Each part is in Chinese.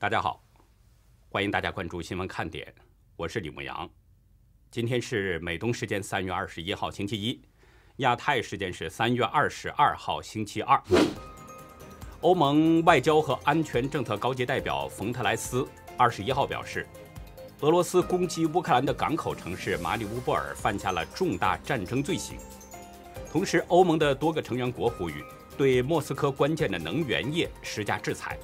大家好，欢迎大家关注新闻看点，我是李牧阳。今天是美东时间三月二十一号星期一，亚太时间是三月二十二号星期二。欧盟外交和安全政策高级代表冯特莱斯二十一号表示，俄罗斯攻击乌克兰的港口城市马里乌波尔犯下了重大战争罪行。同时，欧盟的多个成员国呼吁对莫斯科关键的能源业施加制裁。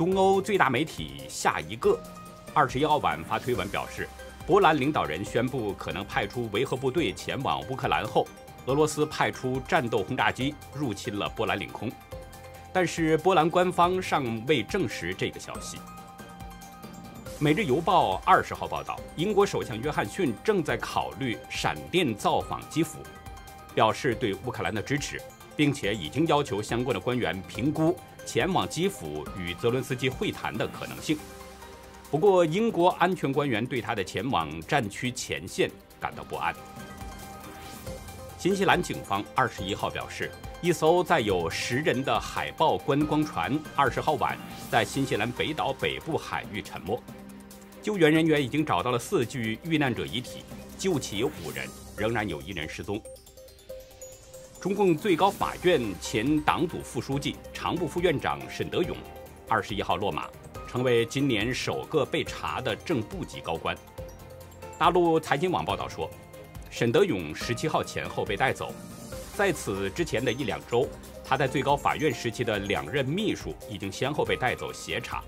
东欧最大媒体下一个，二十一号晚发推文表示，波兰领导人宣布可能派出维和部队前往乌克兰后，俄罗斯派出战斗轰炸机入侵了波兰领空，但是波兰官方尚未证实这个消息。《每日邮报》二十号报道，英国首相约翰逊正在考虑闪电造访基辅，表示对乌克兰的支持，并且已经要求相关的官员评估。前往基辅与泽伦斯基会谈的可能性。不过，英国安全官员对他的前往战区前线感到不安。新西兰警方二十一号表示，一艘载有十人的海豹观光船二十号晚在新西兰北岛北部海域沉没，救援人员已经找到了四具遇难者遗体，救起五人，仍然有一人失踪。中共最高法院前党组副书记、常务副院长沈德勇，二十一号落马，成为今年首个被查的正部级高官。大陆财经网报道说，沈德勇十七号前后被带走。在此之前的一两周，他在最高法院时期的两任秘书已经先后被带走协查。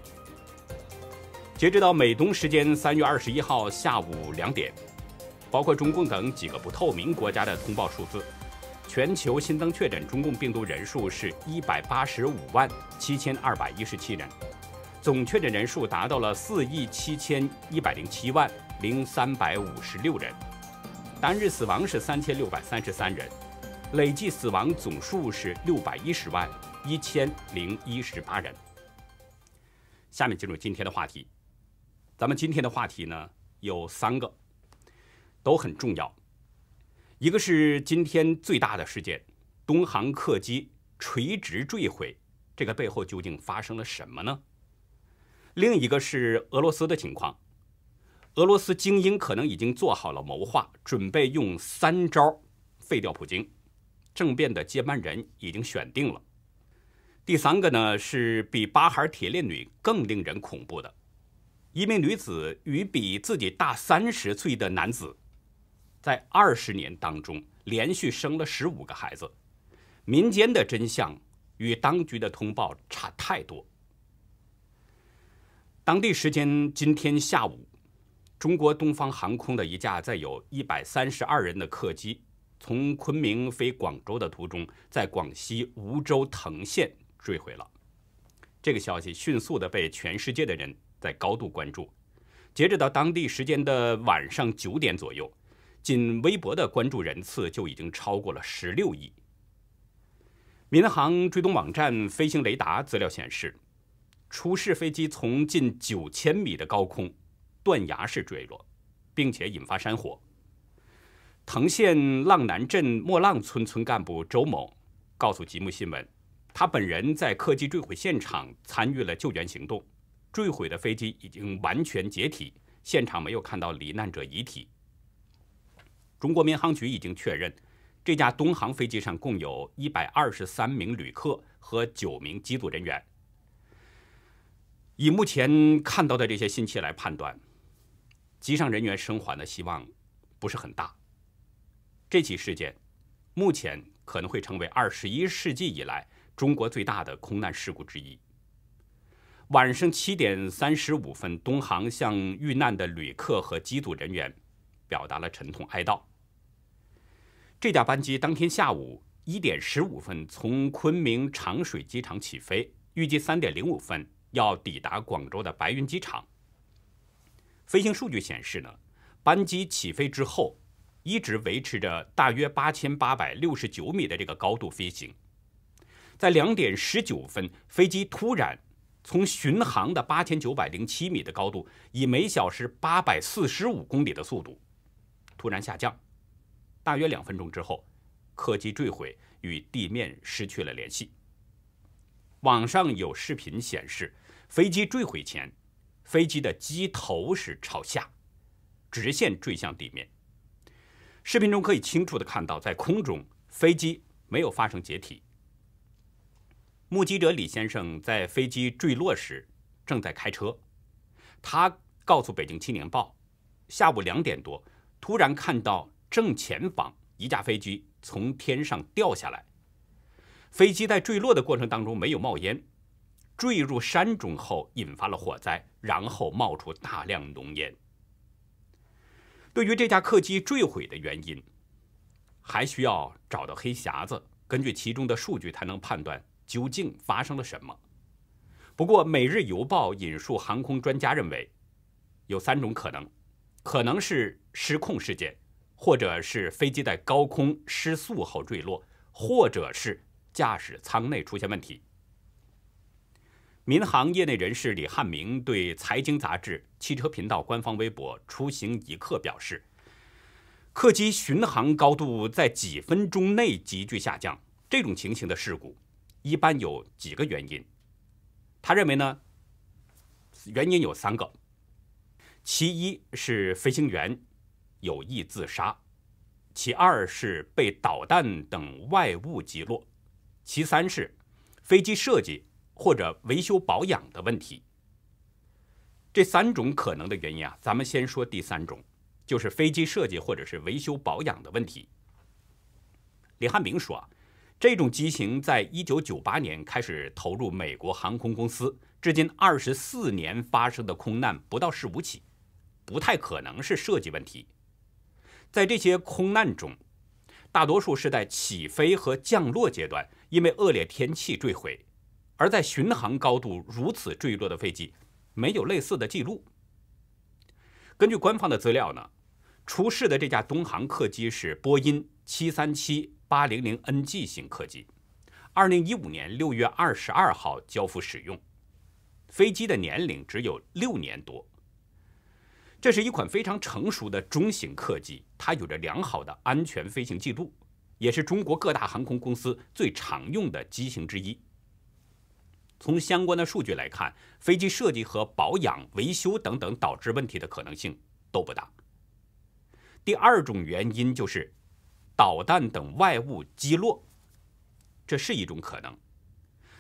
截止到美东时间三月二十一号下午两点，包括中共等几个不透明国家的通报数字。全球新增确诊中共病毒人数是一百八十五万七千二百一十七人，总确诊人数达到了四亿七千一百零七万零三百五十六人，单日死亡是三千六百三十三人，累计死亡总数是六百一十万一千零一十八人。下面进入今天的话题，咱们今天的话题呢有三个，都很重要。一个是今天最大的事件，东航客机垂直坠毁，这个背后究竟发生了什么呢？另一个是俄罗斯的情况，俄罗斯精英可能已经做好了谋划，准备用三招废掉普京，政变的接班人已经选定了。第三个呢，是比巴孩铁链女更令人恐怖的，一名女子与比自己大三十岁的男子。在二十年当中，连续生了十五个孩子，民间的真相与当局的通报差太多。当地时间今天下午，中国东方航空的一架载有一百三十二人的客机，从昆明飞广州的途中，在广西梧州藤县坠毁了。这个消息迅速的被全世界的人在高度关注。截止到当地时间的晚上九点左右。仅微博的关注人次就已经超过了十六亿。民航追踪网站飞行雷达资料显示，出事飞机从近九千米的高空断崖式坠落，并且引发山火。藤县浪南镇莫浪村村干部周某告诉吉木新闻，他本人在客机坠毁现场参与了救援行动，坠毁的飞机已经完全解体，现场没有看到罹难者遗体。中国民航局已经确认，这架东航飞机上共有一百二十三名旅客和九名机组人员。以目前看到的这些信息来判断，机上人员生还的希望不是很大。这起事件目前可能会成为二十一世纪以来中国最大的空难事故之一。晚上七点三十五分，东航向遇难的旅客和机组人员表达了沉痛哀悼。这架班机当天下午一点十五分从昆明长水机场起飞，预计三点零五分要抵达广州的白云机场。飞行数据显示呢，班机起飞之后一直维持着大约八千八百六十九米的这个高度飞行，在两点十九分，飞机突然从巡航的八千九百零七米的高度，以每小时八百四十五公里的速度突然下降。大约两分钟之后，客机坠毁，与地面失去了联系。网上有视频显示，飞机坠毁前，飞机的机头是朝下，直线坠向地面。视频中可以清楚地看到，在空中飞机没有发生解体。目击者李先生在飞机坠落时正在开车，他告诉《北京青年报》，下午两点多，突然看到。正前方一架飞机从天上掉下来，飞机在坠落的过程当中没有冒烟，坠入山中后引发了火灾，然后冒出大量浓烟。对于这架客机坠毁的原因，还需要找到黑匣子，根据其中的数据才能判断究竟发生了什么。不过，《每日邮报》引述航空专家认为，有三种可能：可能是失控事件。或者是飞机在高空失速后坠落，或者是驾驶舱内出现问题。民航业内人士李汉明对《财经杂志》汽车频道官方微博“出行一刻”表示：“客机巡航高度在几分钟内急剧下降，这种情形的事故一般有几个原因。”他认为呢，原因有三个，其一是飞行员。有意自杀，其二是被导弹等外物击落，其三是飞机设计或者维修保养的问题。这三种可能的原因啊，咱们先说第三种，就是飞机设计或者是维修保养的问题。李汉明说，这种机型在一九九八年开始投入美国航空公司，至今二十四年发生的空难不到十五起，不太可能是设计问题。在这些空难中，大多数是在起飞和降落阶段，因为恶劣天气坠毁；而在巡航高度如此坠落的飞机，没有类似的记录。根据官方的资料呢，出事的这架东航客机是波音七三七八零零 NG 型客机，二零一五年六月二十二号交付使用，飞机的年龄只有六年多。这是一款非常成熟的中型客机，它有着良好的安全飞行记录，也是中国各大航空公司最常用的机型之一。从相关的数据来看，飞机设计和保养、维修等等导致问题的可能性都不大。第二种原因就是导弹等外物击落，这是一种可能，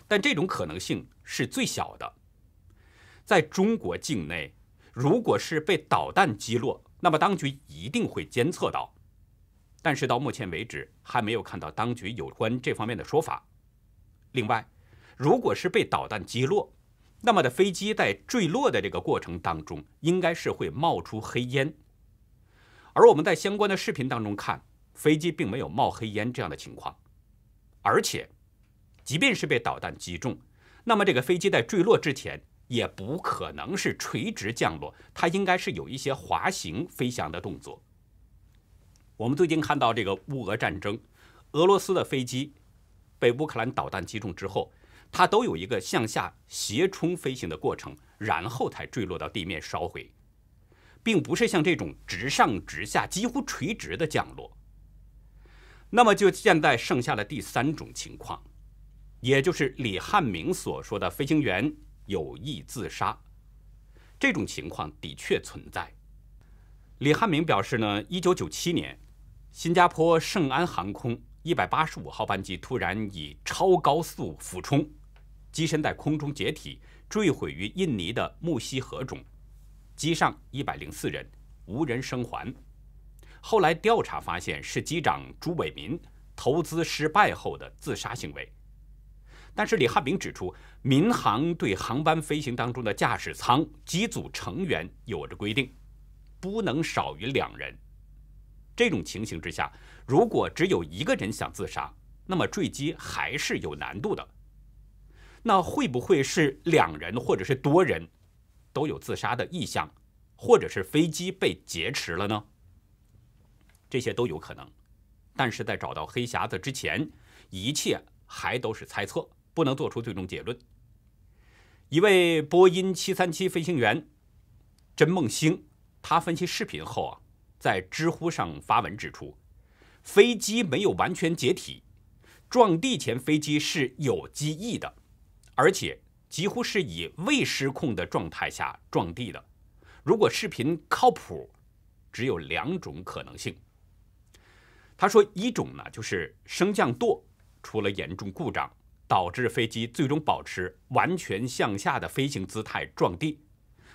但这种可能性是最小的。在中国境内。如果是被导弹击落，那么当局一定会监测到。但是到目前为止，还没有看到当局有关这方面的说法。另外，如果是被导弹击落，那么的飞机在坠落的这个过程当中，应该是会冒出黑烟。而我们在相关的视频当中看，飞机并没有冒黑烟这样的情况。而且，即便是被导弹击中，那么这个飞机在坠落之前。也不可能是垂直降落，它应该是有一些滑行、飞翔的动作。我们最近看到这个乌俄战争，俄罗斯的飞机被乌克兰导弹击中之后，它都有一个向下斜冲飞行的过程，然后才坠落到地面烧毁，并不是像这种直上直下、几乎垂直的降落。那么就现在剩下了第三种情况，也就是李汉明所说的飞行员。有意自杀，这种情况的确存在。李汉明表示呢，一九九七年，新加坡圣安航空一百八十五号班机突然以超高速俯冲，机身在空中解体，坠毁于印尼的木西河中，机上一百零四人无人生还。后来调查发现，是机长朱伟民投资失败后的自杀行为。但是李汉明指出，民航对航班飞行当中的驾驶舱机组成员有着规定，不能少于两人。这种情形之下，如果只有一个人想自杀，那么坠机还是有难度的。那会不会是两人或者是多人都有自杀的意向，或者是飞机被劫持了呢？这些都有可能。但是在找到黑匣子之前，一切还都是猜测。不能做出最终结论。一位波音七三七飞行员甄梦星，他分析视频后啊，在知乎上发文指出，飞机没有完全解体，撞地前飞机是有机翼的，而且几乎是以未失控的状态下撞地的。如果视频靠谱，只有两种可能性。他说，一种呢就是升降舵出了严重故障。导致飞机最终保持完全向下的飞行姿态撞地，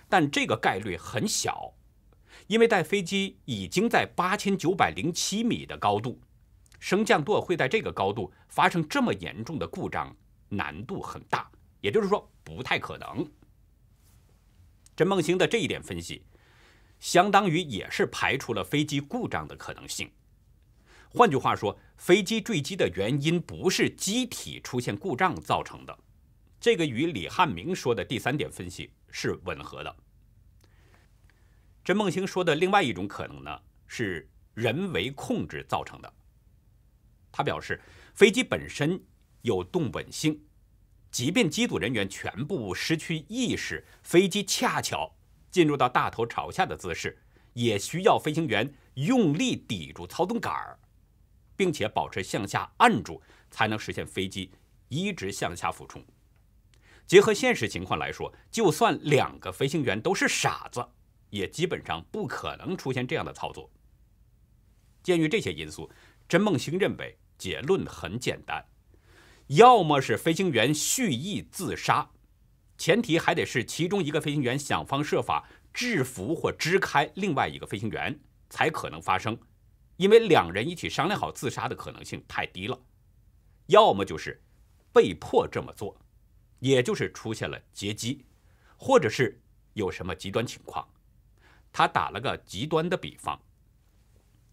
但这个概率很小，因为在飞机已经在八千九百零七米的高度，升降舵会在这个高度发生这么严重的故障难度很大，也就是说不太可能。这孟星的这一点分析，相当于也是排除了飞机故障的可能性。换句话说，飞机坠机的原因不是机体出现故障造成的，这个与李汉明说的第三点分析是吻合的。甄梦星说的另外一种可能呢，是人为控制造成的。他表示，飞机本身有动稳性，即便机组人员全部失去意识，飞机恰巧进入到大头朝下的姿势，也需要飞行员用力抵住操纵杆儿。并且保持向下按住，才能实现飞机一直向下俯冲。结合现实情况来说，就算两个飞行员都是傻子，也基本上不可能出现这样的操作。鉴于这些因素，甄梦星认为结论很简单：要么是飞行员蓄意自杀，前提还得是其中一个飞行员想方设法制服或支开另外一个飞行员，才可能发生。因为两人一起商量好自杀的可能性太低了，要么就是被迫这么做，也就是出现了劫机，或者是有什么极端情况。他打了个极端的比方：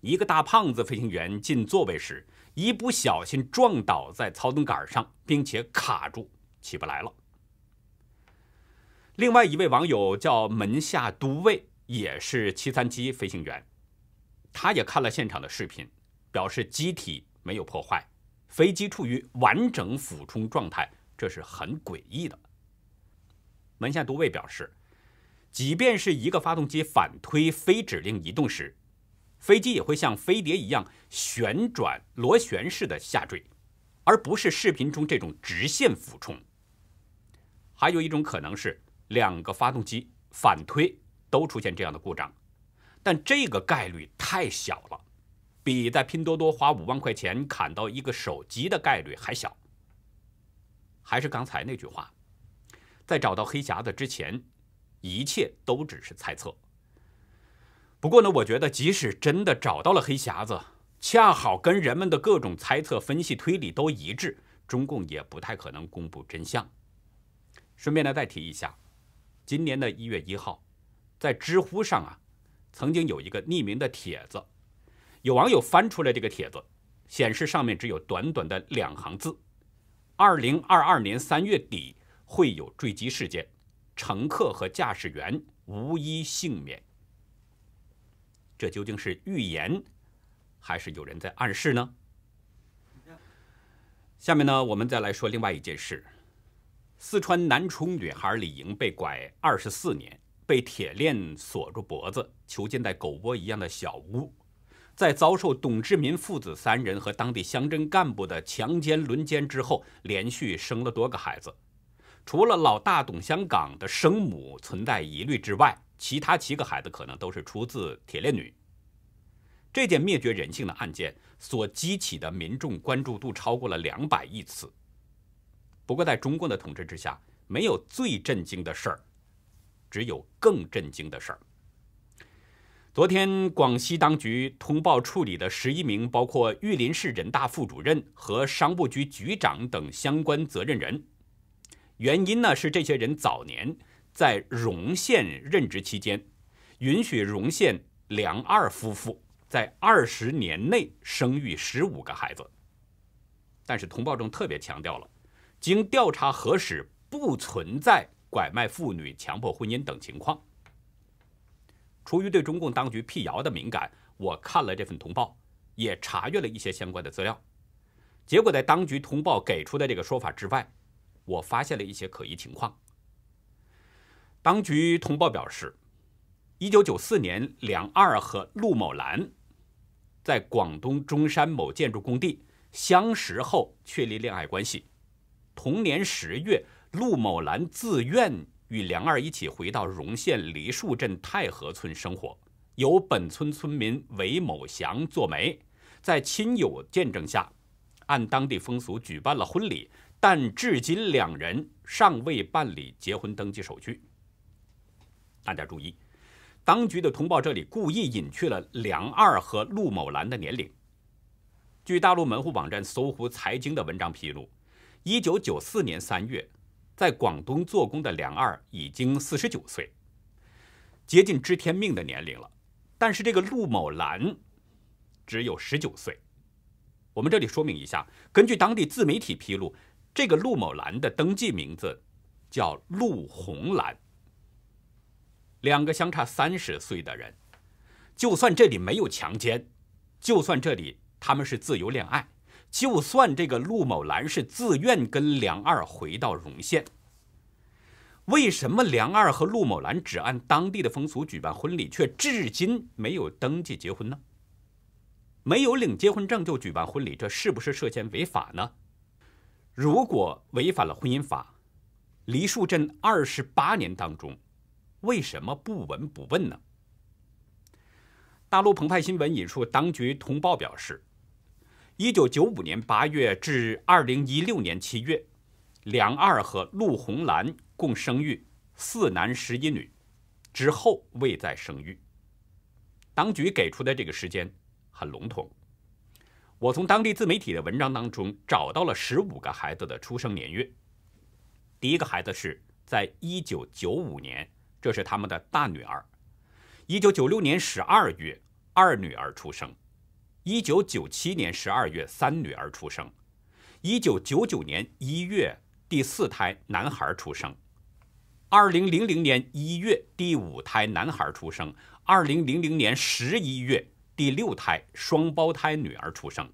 一个大胖子飞行员进座位时一不小心撞倒在操纵杆上，并且卡住起不来了。另外一位网友叫门下都尉，也是七三七飞行员。他也看了现场的视频，表示机体没有破坏，飞机处于完整俯冲状态，这是很诡异的。门下多尉表示，即便是一个发动机反推非指令移动时，飞机也会像飞碟一样旋转螺旋式的下坠，而不是视频中这种直线俯冲。还有一种可能是两个发动机反推都出现这样的故障。但这个概率太小了，比在拼多多花五万块钱砍到一个手机的概率还小。还是刚才那句话，在找到黑匣子之前，一切都只是猜测。不过呢，我觉得即使真的找到了黑匣子，恰好跟人们的各种猜测、分析、推理都一致，中共也不太可能公布真相。顺便呢，再提一下，今年的一月一号，在知乎上啊。曾经有一个匿名的帖子，有网友翻出来这个帖子，显示上面只有短短的两行字：“二零二二年三月底会有坠机事件，乘客和驾驶员无一幸免。”这究竟是预言，还是有人在暗示呢？下面呢，我们再来说另外一件事：四川南充女孩李莹被拐二十四年。被铁链锁住脖子，囚禁在狗窝一样的小屋，在遭受董志民父子三人和当地乡镇干部的强奸轮奸之后，连续生了多个孩子。除了老大董香港的生母存在疑虑之外，其他七个孩子可能都是出自铁链女。这件灭绝人性的案件所激起的民众关注度超过了两百亿次。不过，在中共的统治之下，没有最震惊的事儿。只有更震惊的事儿。昨天，广西当局通报处理的十一名，包括玉林市人大副主任和商务局局长等相关责任人，原因呢是这些人早年在容县任职期间，允许容县梁二夫妇在二十年内生育十五个孩子。但是通报中特别强调了，经调查核实，不存在。拐卖妇女、强迫婚姻等情况。出于对中共当局辟谣的敏感，我看了这份通报，也查阅了一些相关的资料。结果在当局通报给出的这个说法之外，我发现了一些可疑情况。当局通报表示，1994年，梁二和陆某兰在广东中山某建筑工地相识后确立恋爱关系，同年十月。陆某兰自愿与梁二一起回到荣县梨树镇太和村生活，由本村村民韦某祥做媒，在亲友见证下，按当地风俗举办了婚礼，但至今两人尚未办理结婚登记手续。大家注意，当局的通报这里故意隐去了梁二和陆某兰的年龄。据大陆门户网站搜狐财经的文章披露，1994年3月。在广东做工的梁二已经四十九岁，接近知天命的年龄了。但是这个陆某兰只有十九岁。我们这里说明一下，根据当地自媒体披露，这个陆某兰的登记名字叫陆红兰。两个相差三十岁的人，就算这里没有强奸，就算这里他们是自由恋爱。就算这个陆某兰是自愿跟梁二回到荣县，为什么梁二和陆某兰只按当地的风俗举办婚礼，却至今没有登记结婚呢？没有领结婚证就举办婚礼，这是不是涉嫌违法呢？如果违反了婚姻法，黎树镇二十八年当中，为什么不闻不问呢？大陆澎湃新闻引述当局通报表示。一九九五年八月至二零一六年七月，梁二和陆红兰共生育四男十一女，之后未再生育。当局给出的这个时间很笼统，我从当地自媒体的文章当中找到了十五个孩子的出生年月。第一个孩子是在一九九五年，这是他们的大女儿。一九九六年十二月，二女儿出生。一九九七年十二月，三女儿出生；一九九九年一月，第四胎男孩出生；二零零零年一月，第五胎男孩出生；二零零零年十一月，第六胎双胞胎女儿出生；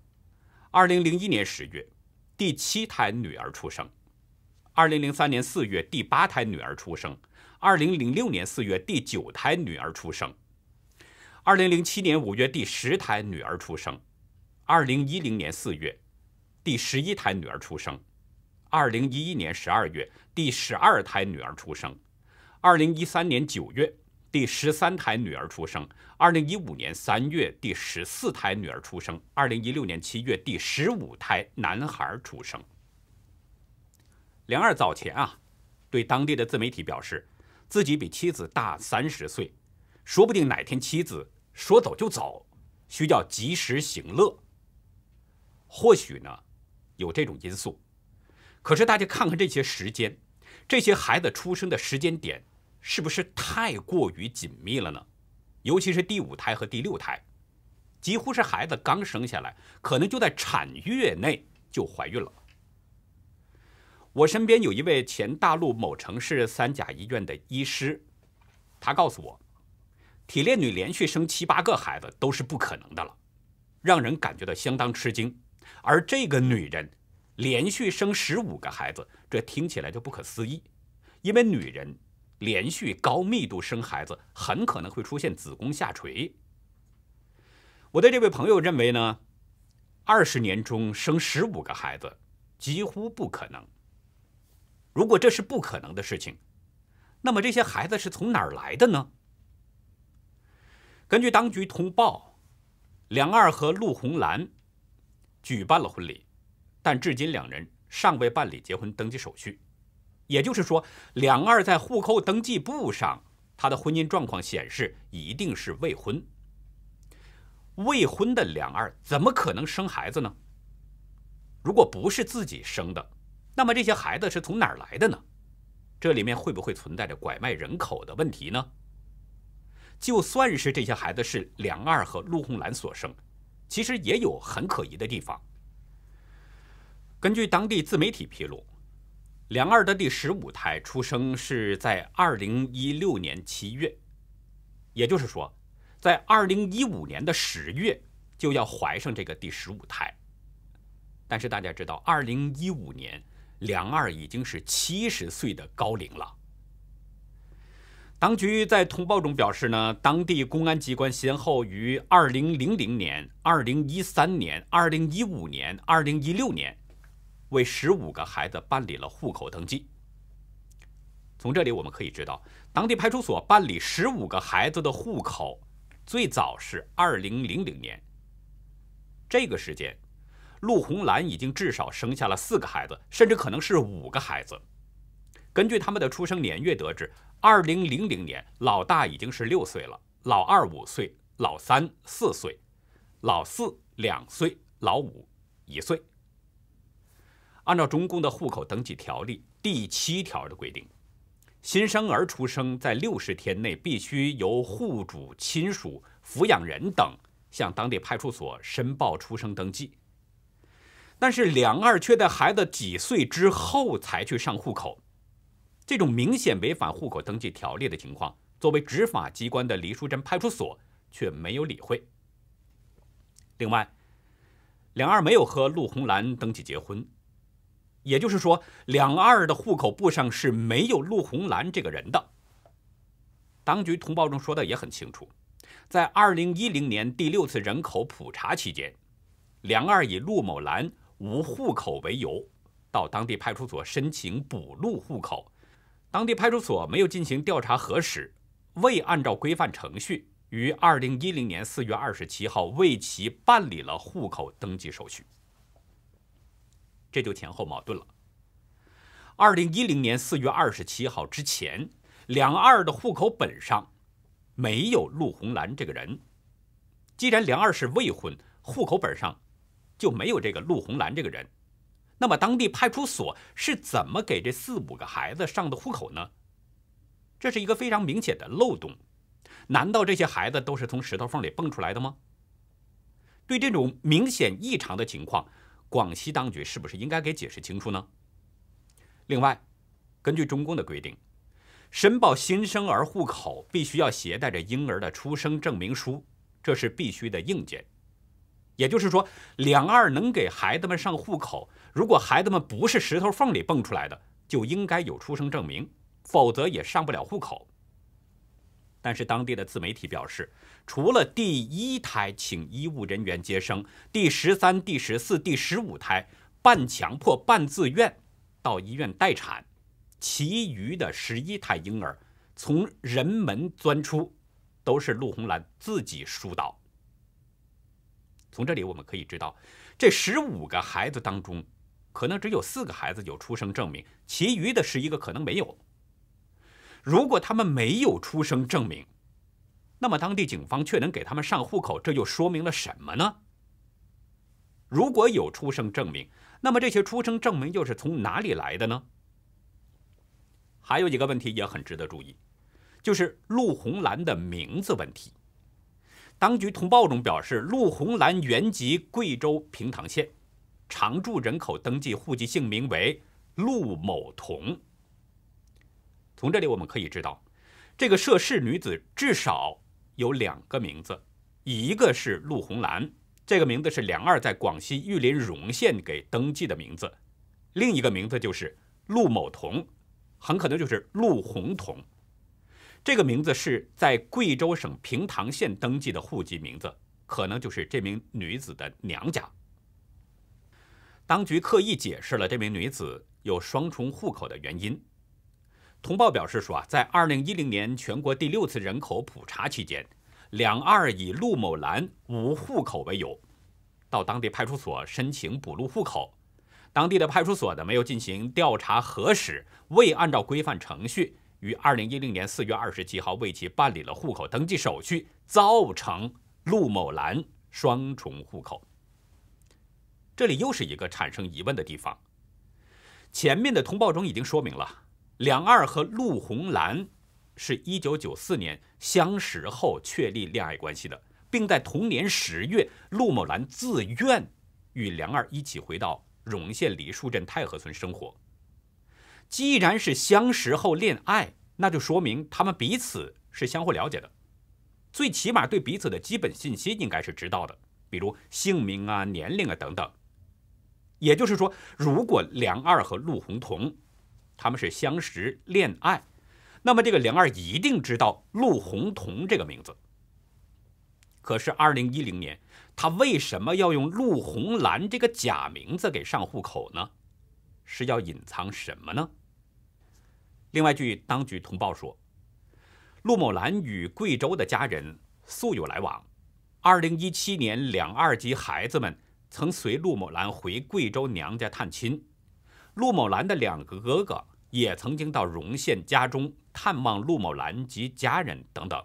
二零零一年十月，第七胎女儿出生；二零零三年四月，第八胎女儿出生；二零零六年四月，第九胎女儿出生。二零零七年五月第十胎女儿出生，二零一零年四月第十一胎女儿出生，二零一一年十二月第十二胎女儿出生，二零一三年九月第十三胎女儿出生，二零一五年三月第十四胎女儿出生，二零一六年七月第十五胎男孩出生。梁二早前啊，对当地的自媒体表示，自己比妻子大三十岁。说不定哪天妻子说走就走，需要及时行乐。或许呢，有这种因素。可是大家看看这些时间，这些孩子出生的时间点是不是太过于紧密了呢？尤其是第五胎和第六胎，几乎是孩子刚生下来，可能就在产月内就怀孕了。我身边有一位前大陆某城市三甲医院的医师，他告诉我。铁链女连续生七八个孩子都是不可能的了，让人感觉到相当吃惊。而这个女人连续生十五个孩子，这听起来就不可思议。因为女人连续高密度生孩子，很可能会出现子宫下垂。我的这位朋友认为呢，二十年中生十五个孩子几乎不可能。如果这是不可能的事情，那么这些孩子是从哪儿来的呢？根据当局通报，梁二和陆红兰举办了婚礼，但至今两人尚未办理结婚登记手续。也就是说，梁二在户口登记簿上，他的婚姻状况显示一定是未婚。未婚的梁二怎么可能生孩子呢？如果不是自己生的，那么这些孩子是从哪儿来的呢？这里面会不会存在着拐卖人口的问题呢？就算是这些孩子是梁二和陆红兰所生，其实也有很可疑的地方。根据当地自媒体披露，梁二的第十五胎出生是在二零一六年七月，也就是说，在二零一五年的十月就要怀上这个第十五胎。但是大家知道，二零一五年梁二已经是七十岁的高龄了。当局在通报中表示，呢，当地公安机关先后于二零零零年、二零一三年、二零一五年、二零一六年，为十五个孩子办理了户口登记。从这里我们可以知道，当地派出所办理十五个孩子的户口，最早是二零零零年。这个时间，陆红兰已经至少生下了四个孩子，甚至可能是五个孩子。根据他们的出生年月得知。二零零零年，老大已经是六岁了，老二五岁，老三四岁，老四两岁，老五一岁。按照《中共的户口登记条例》第七条的规定，新生儿出生在六十天内，必须由户主、亲属、抚养人等向当地派出所申报出生登记。但是，两二却在孩子几岁之后才去上户口。这种明显违反户口登记条例的情况，作为执法机关的黎树镇派出所却没有理会。另外，梁二没有和陆红兰登记结婚，也就是说，梁二的户口簿上是没有陆红兰这个人的。当局通报中说的也很清楚，在二零一零年第六次人口普查期间，梁二以陆某兰无户口为由，到当地派出所申请补录户口。当地派出所没有进行调查核实，未按照规范程序，于二零一零年四月二十七号为其办理了户口登记手续。这就前后矛盾了。二零一零年四月二十七号之前，梁二的户口本上没有陆红兰这个人。既然梁二是未婚，户口本上就没有这个陆红兰这个人。那么当地派出所是怎么给这四五个孩子上的户口呢？这是一个非常明显的漏洞。难道这些孩子都是从石头缝里蹦出来的吗？对这种明显异常的情况，广西当局是不是应该给解释清楚呢？另外，根据中共的规定，申报新生儿户口必须要携带着婴儿的出生证明书，这是必须的硬件。也就是说，两二能给孩子们上户口。如果孩子们不是石头缝里蹦出来的，就应该有出生证明，否则也上不了户口。但是当地的自媒体表示，除了第一胎请医务人员接生，第十三、第十四、第十五胎半强迫半自愿到医院待产，其余的十一胎婴儿从人门钻出，都是陆红兰自己疏导。从这里我们可以知道，这十五个孩子当中，可能只有四个孩子有出生证明，其余的十一个可能没有。如果他们没有出生证明，那么当地警方却能给他们上户口，这又说明了什么呢？如果有出生证明，那么这些出生证明又是从哪里来的呢？还有一个问题也很值得注意，就是陆红兰的名字问题。当局通报中表示，陆红兰原籍贵州平塘县，常住人口登记户籍姓名为陆某彤。从这里我们可以知道，这个涉事女子至少有两个名字，一个是陆红兰，这个名字是梁二在广西玉林容县给登记的名字，另一个名字就是陆某彤，很可能就是陆红彤。这个名字是在贵州省平塘县登记的户籍名字，可能就是这名女子的娘家。当局刻意解释了这名女子有双重户口的原因。通报表示说啊，在2010年全国第六次人口普查期间，两二以陆某兰无户口为由，到当地派出所申请补录户口，当地的派出所呢没有进行调查核实，未按照规范程序。于二零一零年四月二十七号为其办理了户口登记手续，造成陆某兰双重户口。这里又是一个产生疑问的地方。前面的通报中已经说明了，梁二和陆红兰是一九九四年相识后确立恋爱关系的，并在同年十月，陆某兰自愿与梁二一起回到荣县梨树镇太和村生活。既然是相识后恋爱，那就说明他们彼此是相互了解的，最起码对彼此的基本信息应该是知道的，比如姓名啊、年龄啊等等。也就是说，如果梁二和陆红彤他们是相识恋爱，那么这个梁二一定知道陆红彤这个名字。可是，二零一零年他为什么要用陆红兰这个假名字给上户口呢？是要隐藏什么呢？另外，据当局通报说，陆某兰与贵州的家人素有来往。二零一七年，两二级孩子们曾随陆某兰回贵州娘家探亲，陆某兰的两个哥哥也曾经到荣县家中探望陆某兰及家人等等。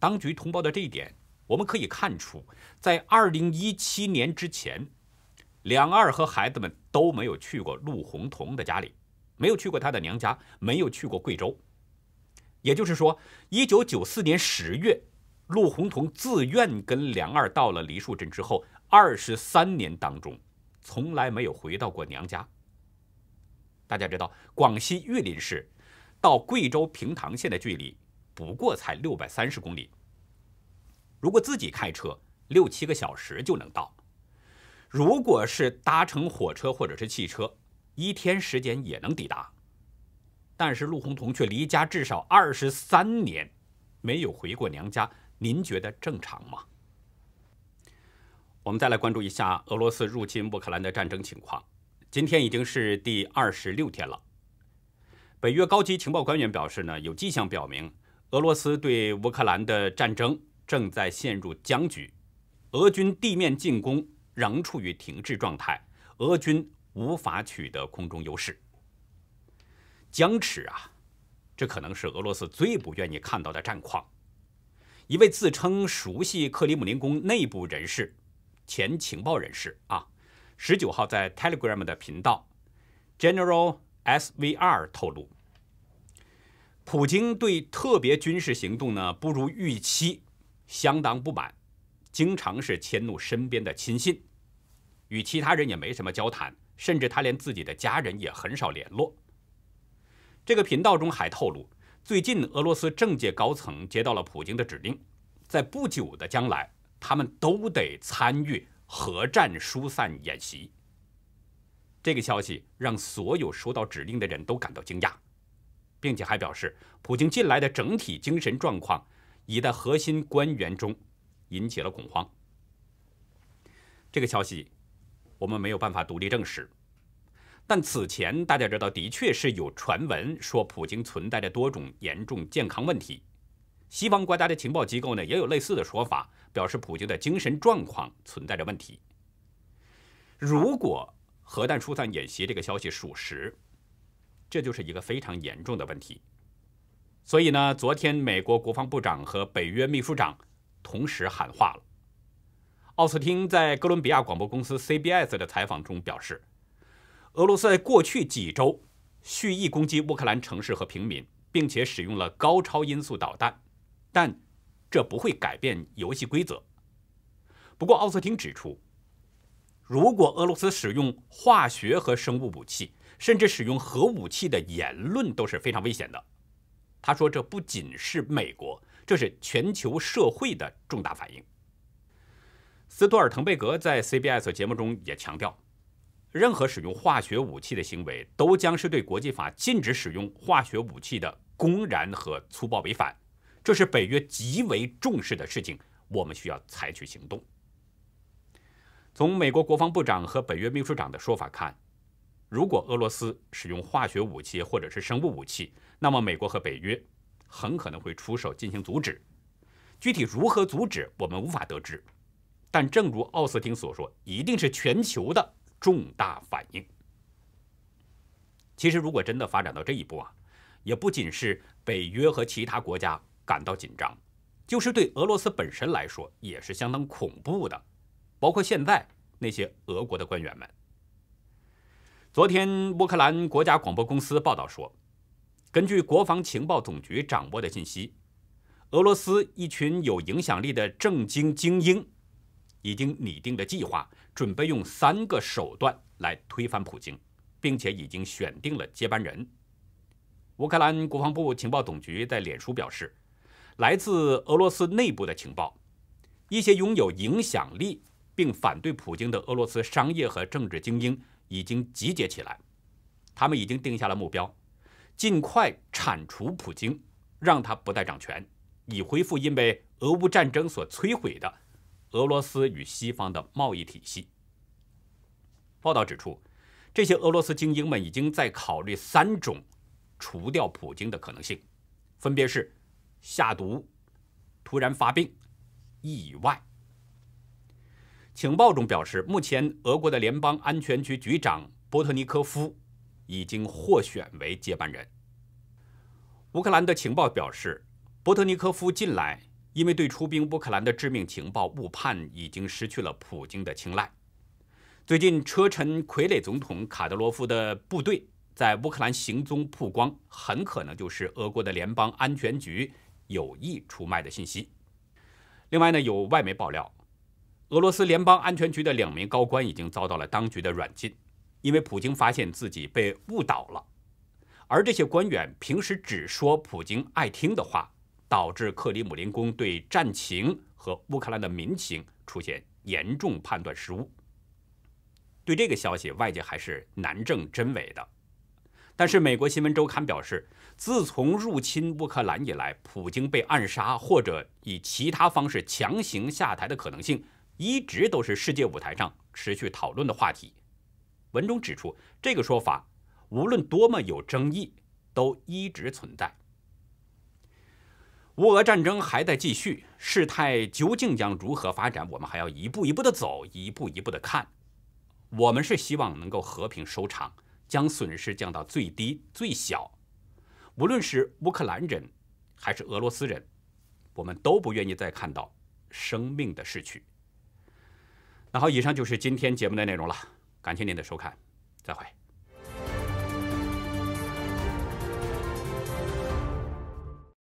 当局通报的这一点，我们可以看出，在二零一七年之前，两二和孩子们都没有去过陆红彤的家里。没有去过她的娘家，没有去过贵州，也就是说，一九九四年十月，陆洪同自愿跟梁二到了梨树镇之后，二十三年当中，从来没有回到过娘家。大家知道，广西玉林市到贵州平塘县的距离不过才六百三十公里，如果自己开车，六七个小时就能到；如果是搭乘火车或者是汽车，一天时间也能抵达，但是陆鸿桐却离家至少二十三年，没有回过娘家。您觉得正常吗？我们再来关注一下俄罗斯入侵乌克兰的战争情况。今天已经是第二十六天了。北约高级情报官员表示呢，有迹象表明，俄罗斯对乌克兰的战争正在陷入僵局，俄军地面进攻仍处于停滞状态，俄军。无法取得空中优势，僵持啊！这可能是俄罗斯最不愿意看到的战况。一位自称熟悉克里姆林宫内部人士、前情报人士啊，十九号在 Telegram 的频道 General S V R 透露，普京对特别军事行动呢不如预期，相当不满，经常是迁怒身边的亲信，与其他人也没什么交谈。甚至他连自己的家人也很少联络。这个频道中还透露，最近俄罗斯政界高层接到了普京的指令，在不久的将来，他们都得参与核战疏散演习。这个消息让所有收到指令的人都感到惊讶，并且还表示，普京近来的整体精神状况已在核心官员中引起了恐慌。这个消息。我们没有办法独立证实，但此前大家知道，的确是有传闻说普京存在着多种严重健康问题。西方国家的情报机构呢，也有类似的说法，表示普京的精神状况存在着问题。如果核弹疏散演习这个消息属实，这就是一个非常严重的问题。所以呢，昨天美国国防部长和北约秘书长同时喊话了。奥斯汀在哥伦比亚广播公司 CBS 的采访中表示，俄罗斯在过去几周蓄意攻击乌克兰城市和平民，并且使用了高超音速导弹，但这不会改变游戏规则。不过，奥斯汀指出，如果俄罗斯使用化学和生物武器，甚至使用核武器的言论都是非常危险的。他说，这不仅是美国，这是全球社会的重大反应。斯图尔滕贝格在 CBS 节目中也强调，任何使用化学武器的行为都将是对国际法禁止使用化学武器的公然和粗暴违反，这是北约极为重视的事情。我们需要采取行动。从美国国防部长和北约秘书长的说法看，如果俄罗斯使用化学武器或者是生物武器，那么美国和北约很可能会出手进行阻止。具体如何阻止，我们无法得知。但正如奥斯汀所说，一定是全球的重大反应。其实，如果真的发展到这一步啊，也不仅是北约和其他国家感到紧张，就是对俄罗斯本身来说也是相当恐怖的。包括现在那些俄国的官员们。昨天，乌克兰国家广播公司报道说，根据国防情报总局掌握的信息，俄罗斯一群有影响力的政经精英。已经拟定的计划，准备用三个手段来推翻普京，并且已经选定了接班人。乌克兰国防部情报总局在脸书表示，来自俄罗斯内部的情报，一些拥有影响力并反对普京的俄罗斯商业和政治精英已经集结起来，他们已经定下了目标，尽快铲除普京，让他不再掌权，以恢复因为俄乌战争所摧毁的。俄罗斯与西方的贸易体系。报道指出，这些俄罗斯精英们已经在考虑三种除掉普京的可能性，分别是下毒、突然发病、意外。情报中表示，目前俄国的联邦安全局局长波特尼科夫已经获选为接班人。乌克兰的情报表示，波特尼科夫近来。因为对出兵乌克兰的致命情报误判，已经失去了普京的青睐。最近车臣傀儡总统卡德罗夫的部队在乌克兰行踪曝光，很可能就是俄国的联邦安全局有意出卖的信息。另外呢，有外媒爆料，俄罗斯联邦安全局的两名高官已经遭到了当局的软禁，因为普京发现自己被误导了，而这些官员平时只说普京爱听的话。导致克里姆林宫对战情和乌克兰的民情出现严重判断失误。对这个消息，外界还是难证真伪的。但是，美国新闻周刊表示，自从入侵乌克兰以来，普京被暗杀或者以其他方式强行下台的可能性，一直都是世界舞台上持续讨论的话题。文中指出，这个说法无论多么有争议，都一直存在。乌俄战争还在继续，事态究竟将如何发展，我们还要一步一步的走，一步一步的看。我们是希望能够和平收场，将损失降到最低最小。无论是乌克兰人，还是俄罗斯人，我们都不愿意再看到生命的逝去。那好，以上就是今天节目的内容了，感谢您的收看，再会。